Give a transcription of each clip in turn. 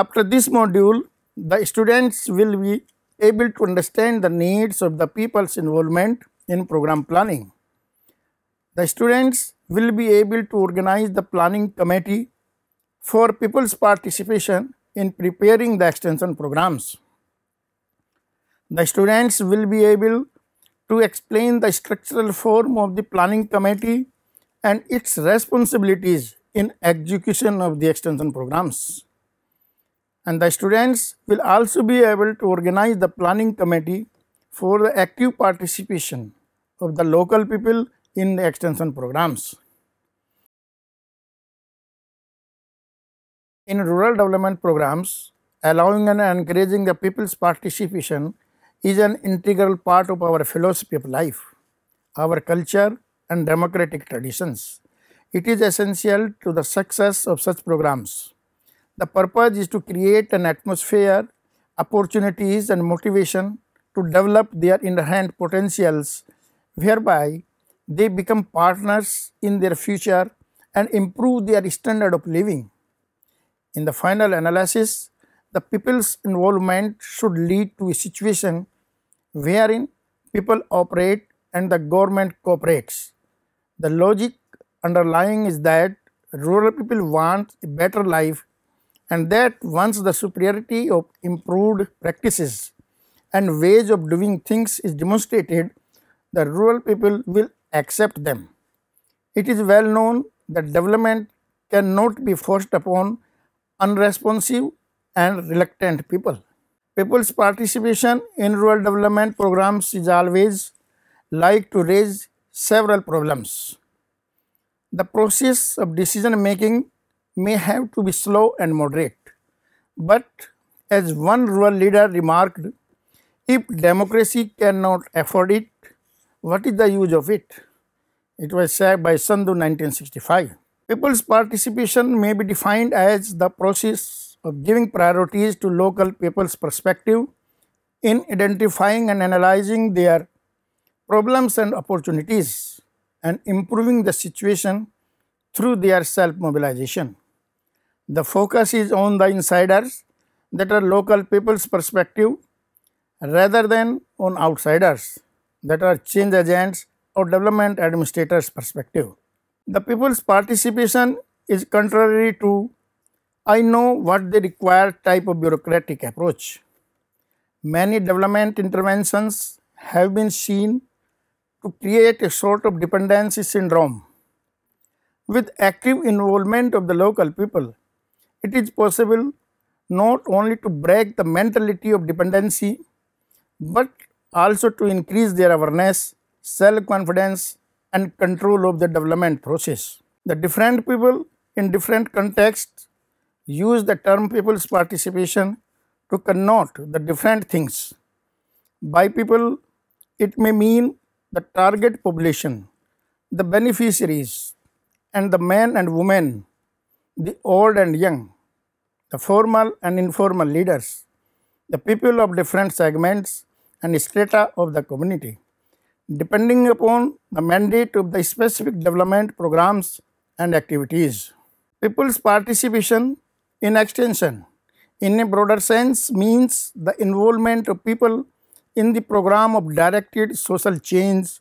After this module, the students will be able to understand the needs of the people's involvement in program planning. The students will be able to organize the planning committee for people's participation in preparing the extension programs. The students will be able to explain the structural form of the planning committee and its responsibilities in execution of the extension programs and the students will also be able to organize the planning committee for the active participation of the local people in the extension programs. In rural development programs, allowing and encouraging the people's participation is an integral part of our philosophy of life, our culture and democratic traditions. It is essential to the success of such programs. The purpose is to create an atmosphere, opportunities and motivation to develop their inherent potentials, whereby they become partners in their future and improve their standard of living. In the final analysis, the people's involvement should lead to a situation wherein people operate and the government cooperates. The logic underlying is that rural people want a better life and that once the superiority of improved practices and ways of doing things is demonstrated, the rural people will accept them. It is well known that development cannot be forced upon unresponsive and reluctant people. People's participation in rural development programs is always like to raise several problems. The process of decision making may have to be slow and moderate. But as one rural leader remarked, if democracy cannot afford it, what is the use of it? It was said by Sandhu 1965. People's participation may be defined as the process of giving priorities to local people's perspective in identifying and analyzing their problems and opportunities and improving the situation through their self mobilization. The focus is on the insiders that are local people's perspective rather than on outsiders that are change agents or development administrators' perspective. The people's participation is contrary to I know what they require type of bureaucratic approach. Many development interventions have been seen to create a sort of dependency syndrome. With active involvement of the local people, it is possible not only to break the mentality of dependency, but also to increase their awareness, self-confidence and control of the development process. The different people in different contexts use the term people's participation to connote the different things. By people, it may mean the target population, the beneficiaries, and the men and women, the old and young the formal and informal leaders, the people of different segments and strata of the community. Depending upon the mandate of the specific development programs and activities. People's participation in extension, in a broader sense, means the involvement of people in the program of directed social change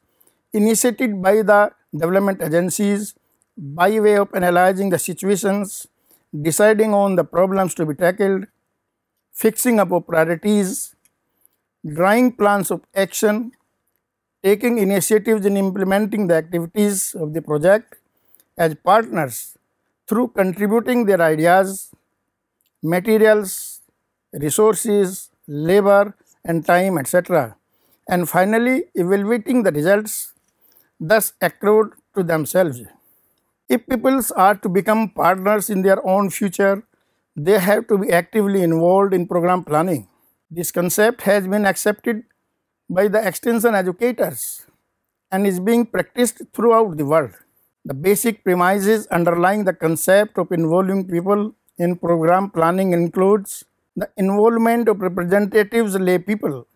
initiated by the development agencies by way of analyzing the situations deciding on the problems to be tackled, fixing up of priorities, drawing plans of action, taking initiatives in implementing the activities of the project as partners through contributing their ideas, materials, resources, labor and time etc. and finally evaluating the results thus accrued to themselves. If peoples are to become partners in their own future, they have to be actively involved in program planning. This concept has been accepted by the extension educators and is being practiced throughout the world. The basic premises underlying the concept of involving people in program planning includes the involvement of representatives lay people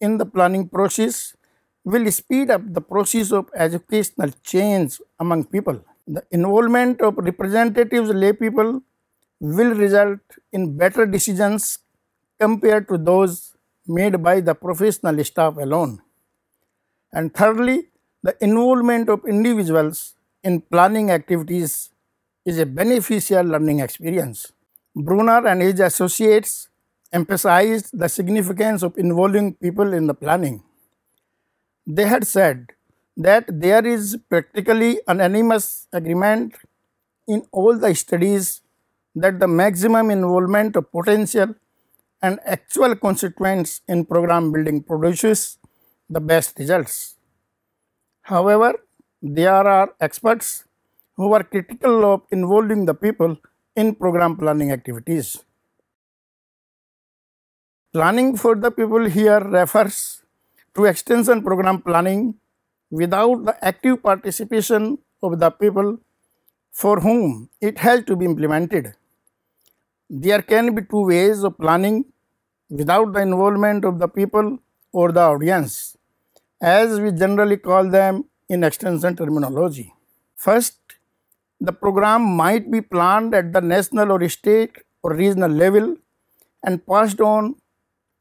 in the planning process will speed up the process of educational change among people. The involvement of representatives, lay people, will result in better decisions compared to those made by the professional staff alone. And thirdly, the involvement of individuals in planning activities is a beneficial learning experience. Brunner and his associates emphasized the significance of involving people in the planning. They had said, that there is practically unanimous agreement in all the studies that the maximum involvement of potential and actual constituents in program building produces the best results. However, there are experts who are critical of involving the people in program planning activities. Planning for the people here refers to extension program planning without the active participation of the people for whom it has to be implemented. There can be two ways of planning without the involvement of the people or the audience, as we generally call them in extension terminology. First, the program might be planned at the national or state or regional level and passed on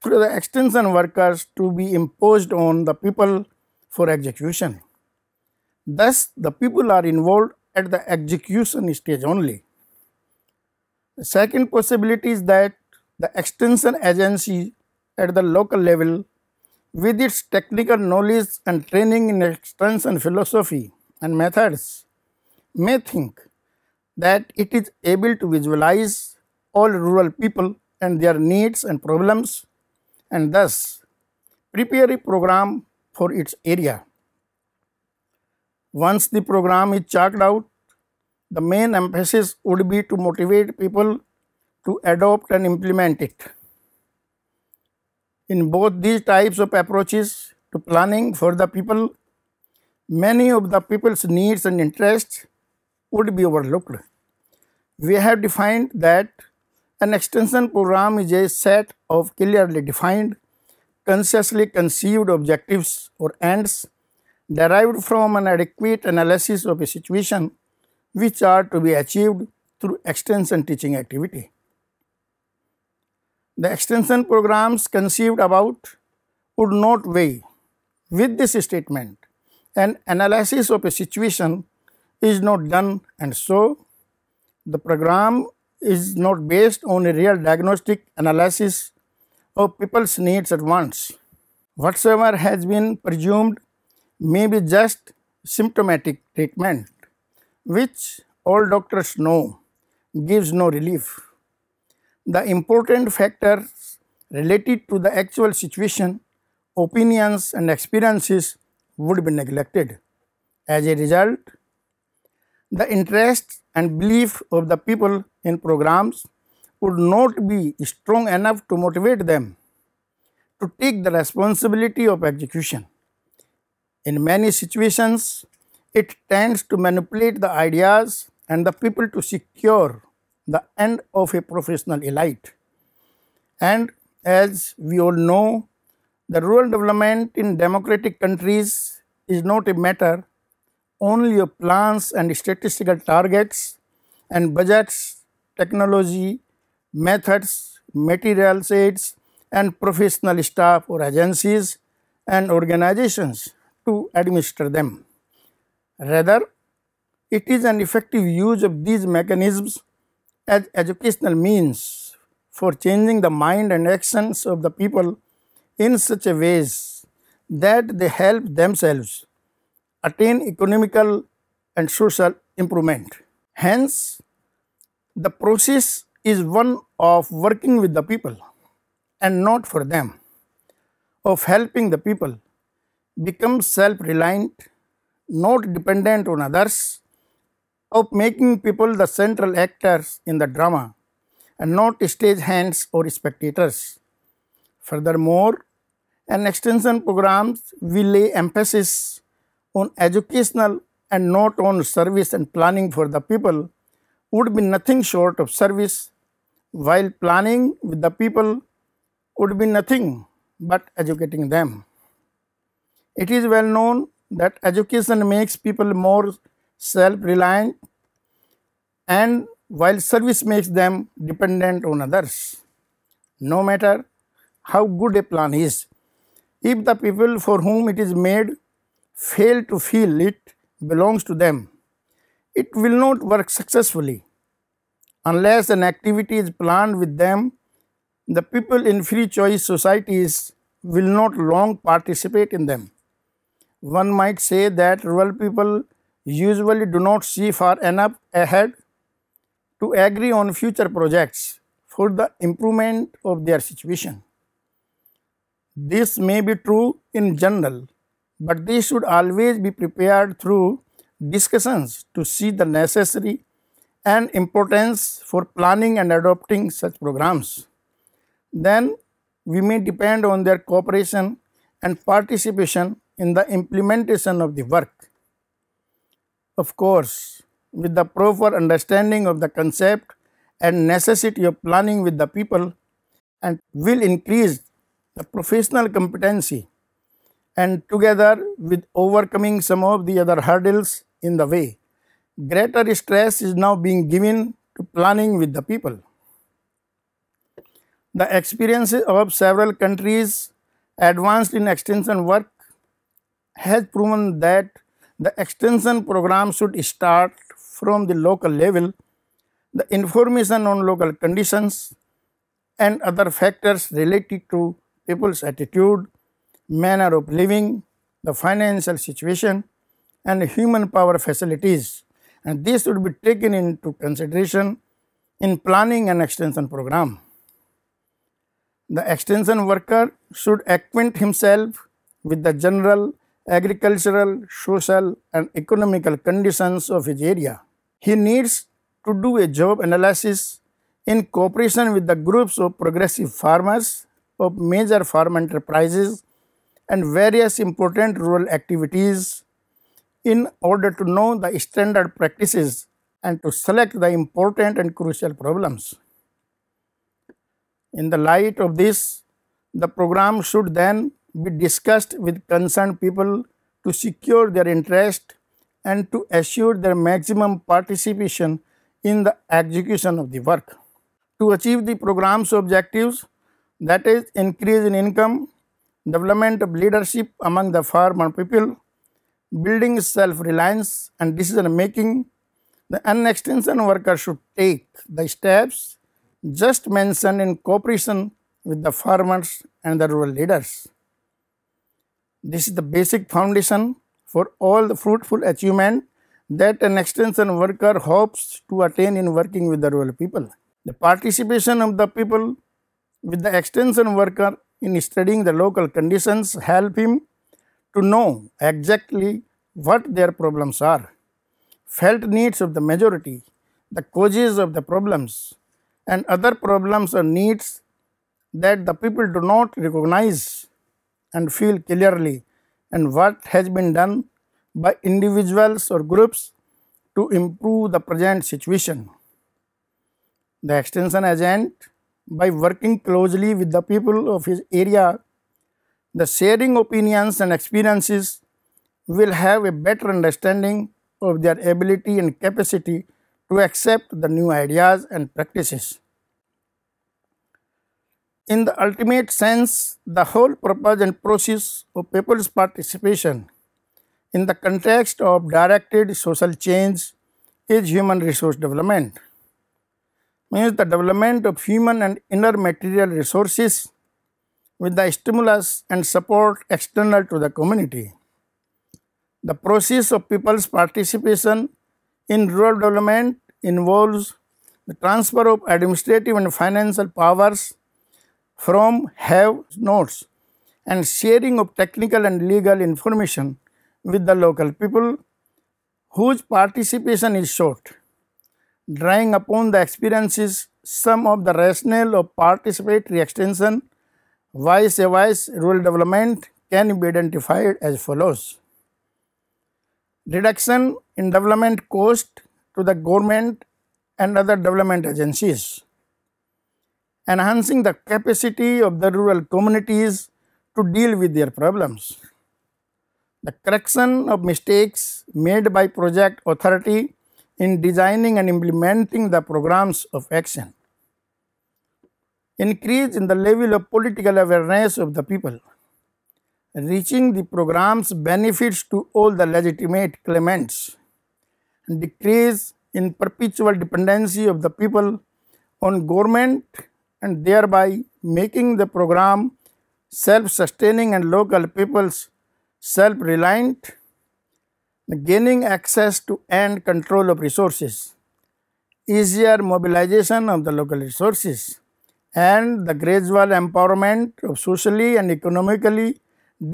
through the extension workers to be imposed on the people for execution. Thus, the people are involved at the execution stage only. The second possibility is that the extension agency at the local level with its technical knowledge and training in extension philosophy and methods may think that it is able to visualize all rural people and their needs and problems and thus prepare a program for its area. Once the program is chalked out, the main emphasis would be to motivate people to adopt and implement it. In both these types of approaches to planning for the people, many of the people's needs and interests would be overlooked. We have defined that an extension program is a set of clearly defined consciously conceived objectives or ends derived from an adequate analysis of a situation which are to be achieved through extension teaching activity. The extension programs conceived about would not weigh with this statement an analysis of a situation is not done and so the program is not based on a real diagnostic analysis of people's needs at once. Whatsoever has been presumed may be just symptomatic treatment, which all doctors know gives no relief. The important factors related to the actual situation, opinions and experiences would be neglected. As a result, the interest and belief of the people in programs would not be strong enough to motivate them to take the responsibility of execution. In many situations, it tends to manipulate the ideas and the people to secure the end of a professional elite. And as we all know, the rural development in democratic countries is not a matter only of plans and statistical targets and budgets, technology methods, materials aids and professional staff or agencies and organizations to administer them. Rather, it is an effective use of these mechanisms as educational means for changing the mind and actions of the people in such a ways that they help themselves attain economical and social improvement. Hence, the process is one of working with the people and not for them, of helping the people become self reliant, not dependent on others, of making people the central actors in the drama and not stage hands or spectators. Furthermore, an extension programs will lay emphasis on educational and not on service and planning for the people would be nothing short of service while planning with the people would be nothing but educating them. It is well known that education makes people more self reliant and while service makes them dependent on others. No matter how good a plan is, if the people for whom it is made fail to feel it belongs to them, it will not work successfully unless an activity is planned with them, the people in free choice societies will not long participate in them. One might say that rural people usually do not see far enough ahead to agree on future projects for the improvement of their situation. This may be true in general, but they should always be prepared through discussions to see the necessary and importance for planning and adopting such programs. Then we may depend on their cooperation and participation in the implementation of the work. Of course, with the proper understanding of the concept and necessity of planning with the people and will increase the professional competency and together with overcoming some of the other hurdles in the way greater stress is now being given to planning with the people. The experiences of several countries advanced in extension work has proven that the extension program should start from the local level. The information on local conditions and other factors related to people's attitude, manner of living, the financial situation, and human power facilities and this should be taken into consideration in planning an extension program. The extension worker should acquaint himself with the general agricultural, social and economical conditions of his area. He needs to do a job analysis in cooperation with the groups of progressive farmers of major farm enterprises and various important rural activities in order to know the standard practices and to select the important and crucial problems. In the light of this, the program should then be discussed with concerned people to secure their interest and to assure their maximum participation in the execution of the work. To achieve the program's objectives, that is increase in income, development of leadership among the farmer people, building self-reliance and decision-making, the extension worker should take the steps just mentioned in cooperation with the farmers and the rural leaders. This is the basic foundation for all the fruitful achievement that an extension worker hopes to attain in working with the rural people. The participation of the people with the extension worker in studying the local conditions help him to know exactly what their problems are, felt needs of the majority, the causes of the problems, and other problems or needs that the people do not recognize and feel clearly, and what has been done by individuals or groups to improve the present situation. The extension agent, by working closely with the people of his area, the sharing opinions and experiences will have a better understanding of their ability and capacity to accept the new ideas and practices. In the ultimate sense, the whole purpose and process of people's participation in the context of directed social change is human resource development. Means the development of human and inner material resources with the stimulus and support external to the community. The process of people's participation in rural development involves the transfer of administrative and financial powers from have notes and sharing of technical and legal information with the local people whose participation is short. Drawing upon the experiences, some of the rationale of participatory extension Vice-a-vice rural development can be identified as follows. Reduction in development cost to the government and other development agencies. Enhancing the capacity of the rural communities to deal with their problems. The correction of mistakes made by project authority in designing and implementing the programs of action increase in the level of political awareness of the people, reaching the program's benefits to all the legitimate claimants, decrease in perpetual dependency of the people on government and thereby making the program self-sustaining and local peoples self-reliant, gaining access to and control of resources, easier mobilization of the local resources, and the gradual empowerment of socially and economically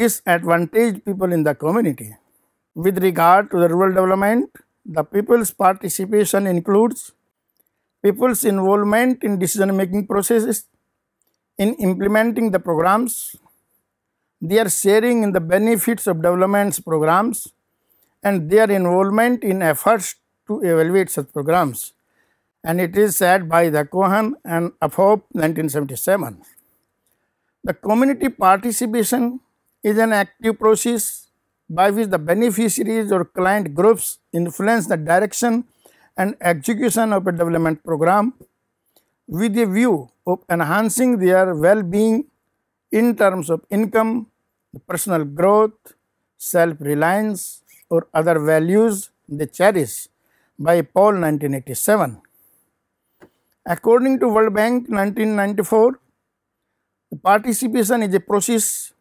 disadvantaged people in the community. With regard to the rural development, the people's participation includes people's involvement in decision making processes, in implementing the programs, their sharing in the benefits of development programs, and their involvement in efforts to evaluate such programs and it is said by the Cohen and Afop 1977. The community participation is an active process by which the beneficiaries or client groups influence the direction and execution of a development program with a view of enhancing their well-being in terms of income, personal growth, self-reliance or other values they cherish by Paul 1987. According to World Bank 1994, participation is a process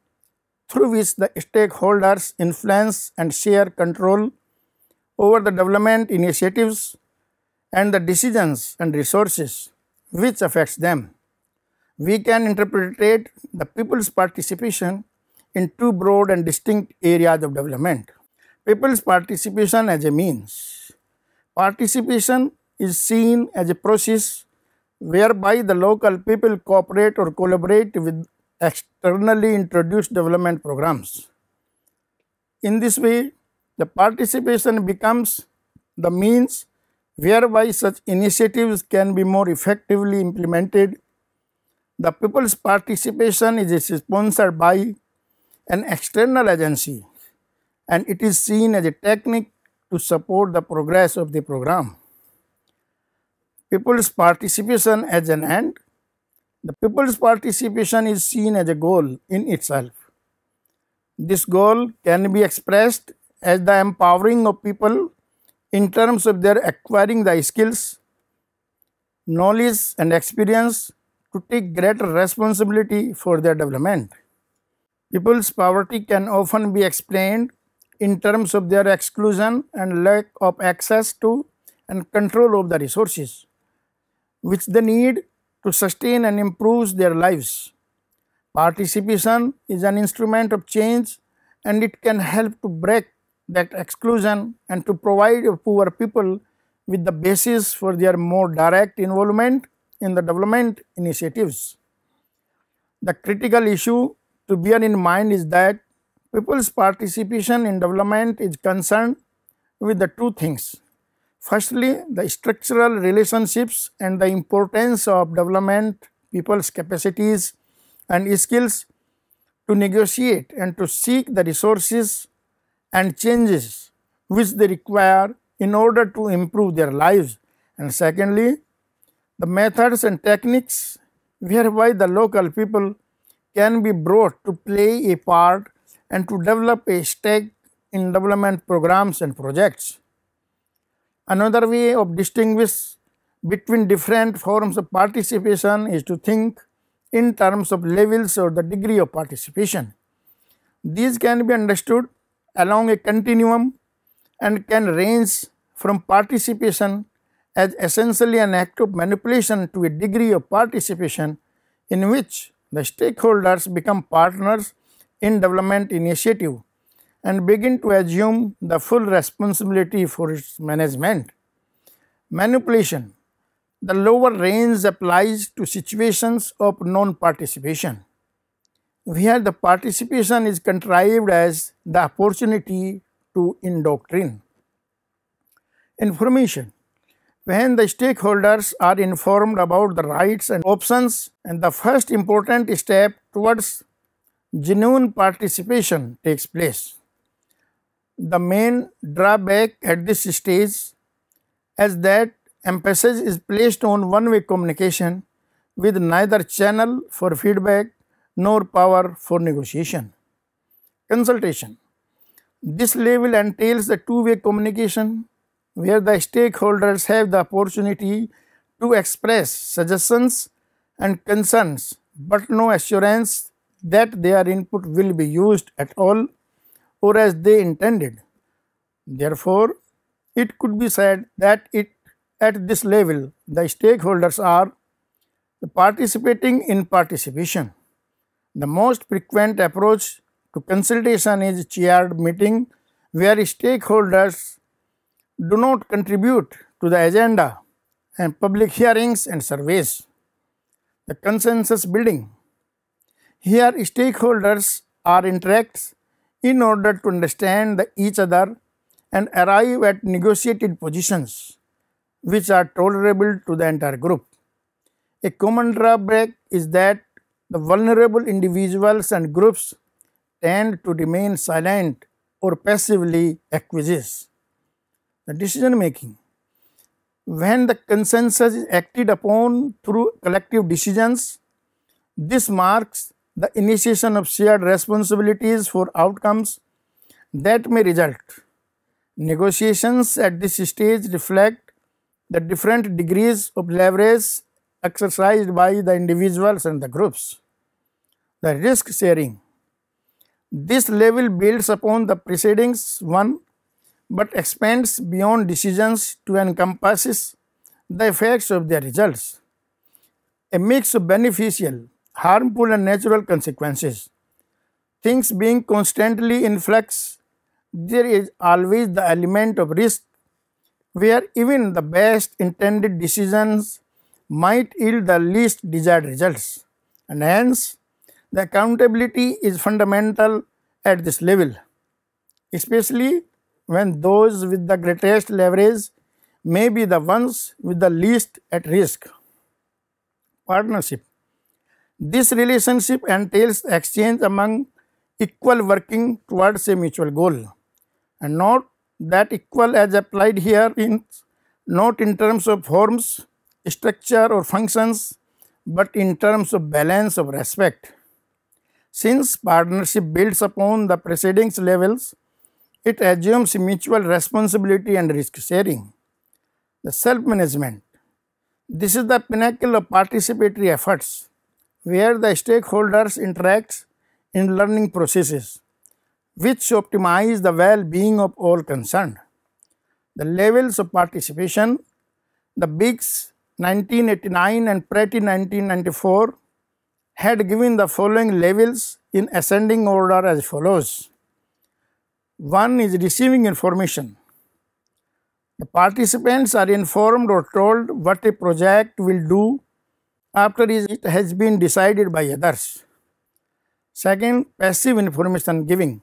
through which the stakeholders influence and share control over the development initiatives and the decisions and resources which affects them. We can interpret the people's participation in two broad and distinct areas of development. People's participation as a means. Participation is seen as a process whereby the local people cooperate or collaborate with externally introduced development programs. In this way, the participation becomes the means whereby such initiatives can be more effectively implemented. The people's participation is sponsored by an external agency and it is seen as a technique to support the progress of the program people's participation as an end. The people's participation is seen as a goal in itself. This goal can be expressed as the empowering of people in terms of their acquiring the skills, knowledge and experience to take greater responsibility for their development. People's poverty can often be explained in terms of their exclusion and lack of access to and control of the resources which they need to sustain and improve their lives. Participation is an instrument of change and it can help to break that exclusion and to provide poor people with the basis for their more direct involvement in the development initiatives. The critical issue to bear in mind is that people's participation in development is concerned with the two things Firstly, the structural relationships and the importance of development, people's capacities and skills to negotiate and to seek the resources and changes which they require in order to improve their lives. And secondly, the methods and techniques whereby the local people can be brought to play a part and to develop a stake in development programs and projects. Another way of distinguish between different forms of participation is to think in terms of levels or the degree of participation. These can be understood along a continuum and can range from participation as essentially an act of manipulation to a degree of participation in which the stakeholders become partners in development initiative and begin to assume the full responsibility for its management. Manipulation The lower range applies to situations of non participation, where the participation is contrived as the opportunity to indoctrine. Information when the stakeholders are informed about the rights and options and the first important step towards genuine participation takes place. The main drawback at this stage is that emphasis is placed on one-way communication with neither channel for feedback nor power for negotiation. Consultation. This level entails the two-way communication where the stakeholders have the opportunity to express suggestions and concerns but no assurance that their input will be used at all or as they intended. Therefore, it could be said that it at this level the stakeholders are participating in participation. The most frequent approach to consultation is chaired meeting where stakeholders do not contribute to the agenda and public hearings and surveys. The consensus building. Here stakeholders are interacts in order to understand each other and arrive at negotiated positions which are tolerable to the entire group. A common drawback is that the vulnerable individuals and groups tend to remain silent or passively acquiesce. The decision making. When the consensus is acted upon through collective decisions, this marks the initiation of shared responsibilities for outcomes that may result. Negotiations at this stage reflect the different degrees of leverage exercised by the individuals and the groups. The risk sharing. This level builds upon the precedings one but expands beyond decisions to encompass the effects of their results. A mix of beneficial harmful and natural consequences. Things being constantly in flux, there is always the element of risk where even the best intended decisions might yield the least desired results and hence the accountability is fundamental at this level, especially when those with the greatest leverage may be the ones with the least at risk. Partnership this relationship entails exchange among equal working towards a mutual goal. And note that equal as applied here is not in terms of forms, structure or functions, but in terms of balance of respect. Since partnership builds upon the preceding levels, it assumes mutual responsibility and risk sharing. The self-management. This is the pinnacle of participatory efforts where the stakeholders interact in learning processes which optimize the well-being of all concerned. The levels of participation, the BIGS 1989 and Pretty 1994 had given the following levels in ascending order as follows. One is receiving information. The participants are informed or told what a project will do after it has been decided by others. Second, passive information giving.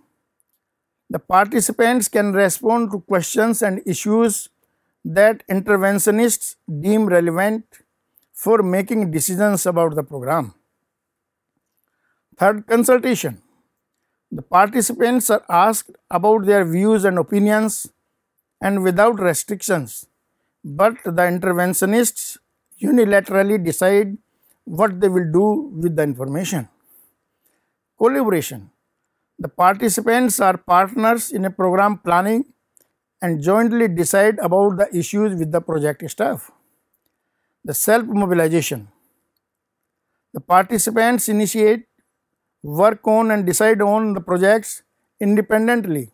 The participants can respond to questions and issues that interventionists deem relevant for making decisions about the program. Third, consultation. The participants are asked about their views and opinions and without restrictions, but the interventionists unilaterally decide what they will do with the information. Collaboration. The participants are partners in a program planning and jointly decide about the issues with the project staff. The self-mobilization. The participants initiate, work on and decide on the projects independently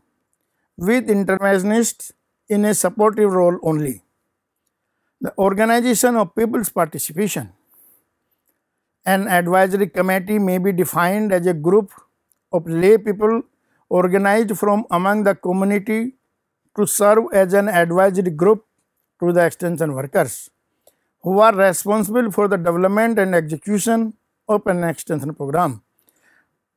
with interventionists in a supportive role only. The organization of people's participation. An advisory committee may be defined as a group of lay people organized from among the community to serve as an advisory group to the extension workers who are responsible for the development and execution of an extension program.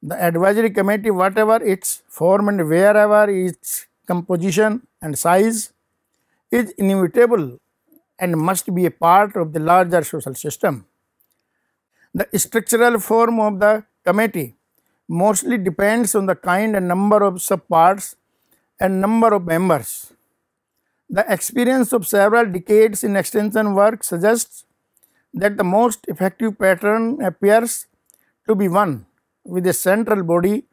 The advisory committee, whatever its form and wherever its composition and size, is inevitable and must be a part of the larger social system. The structural form of the committee mostly depends on the kind and number of subparts and number of members. The experience of several decades in extension work suggests that the most effective pattern appears to be one with a central body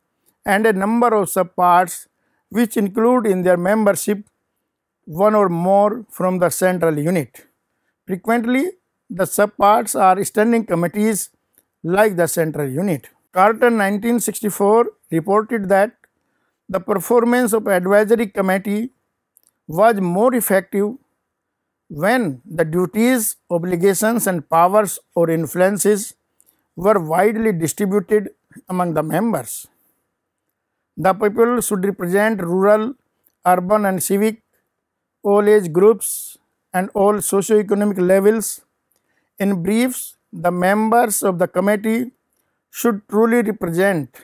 and a number of subparts which include in their membership one or more from the central unit. Frequently, the subparts are standing committees like the central unit. Carter 1964 reported that the performance of advisory committee was more effective when the duties, obligations and powers or influences were widely distributed among the members. The people should represent rural, urban and civic all age groups and all socio-economic levels. In briefs, the members of the committee should truly represent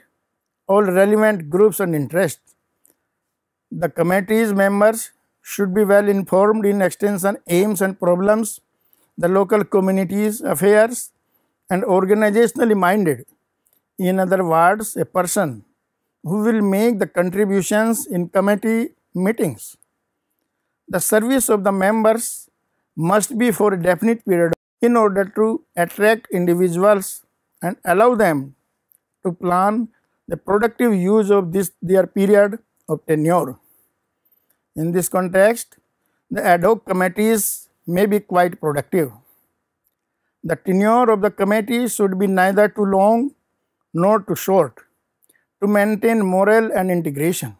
all relevant groups and interests. The committee's members should be well informed in extension aims and problems, the local communities, affairs, and organizationally minded. In other words, a person who will make the contributions in committee meetings the service of the members must be for a definite period in order to attract individuals and allow them to plan the productive use of this their period of tenure. In this context, the ad hoc committees may be quite productive. The tenure of the committee should be neither too long nor too short to maintain morale and integration.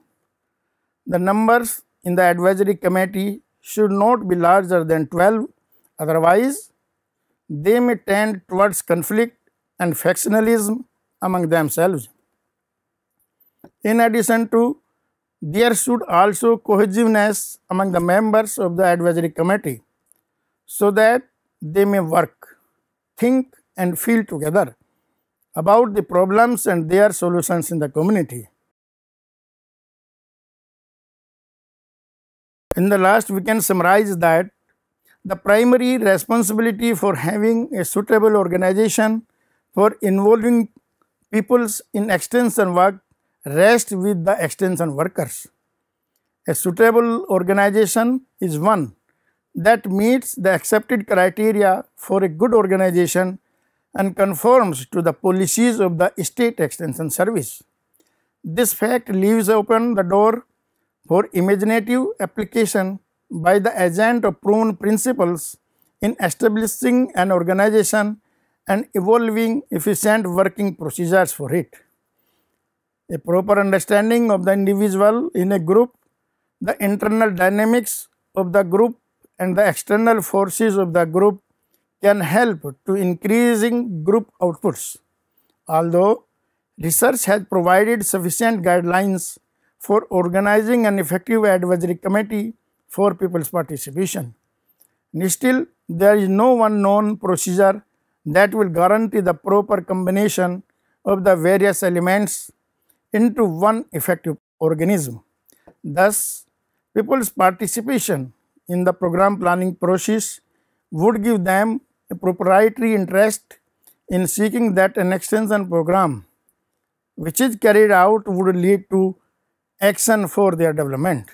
The numbers in the advisory committee should not be larger than 12, otherwise, they may tend towards conflict and factionalism among themselves. In addition to, there should also cohesiveness among the members of the advisory committee so that they may work, think and feel together about the problems and their solutions in the community. In the last, we can summarize that the primary responsibility for having a suitable organization for involving peoples in extension work rests with the extension workers. A suitable organization is one that meets the accepted criteria for a good organization and conforms to the policies of the state extension service. This fact leaves open the door for imaginative application by the agent of proven principles in establishing an organization and evolving efficient working procedures for it. A proper understanding of the individual in a group, the internal dynamics of the group and the external forces of the group can help to increasing group outputs. Although research has provided sufficient guidelines for organizing an effective advisory committee for people's participation. still, there is no one known procedure that will guarantee the proper combination of the various elements into one effective organism. Thus, people's participation in the program planning process would give them a proprietary interest in seeking that an extension program which is carried out would lead to action for their development.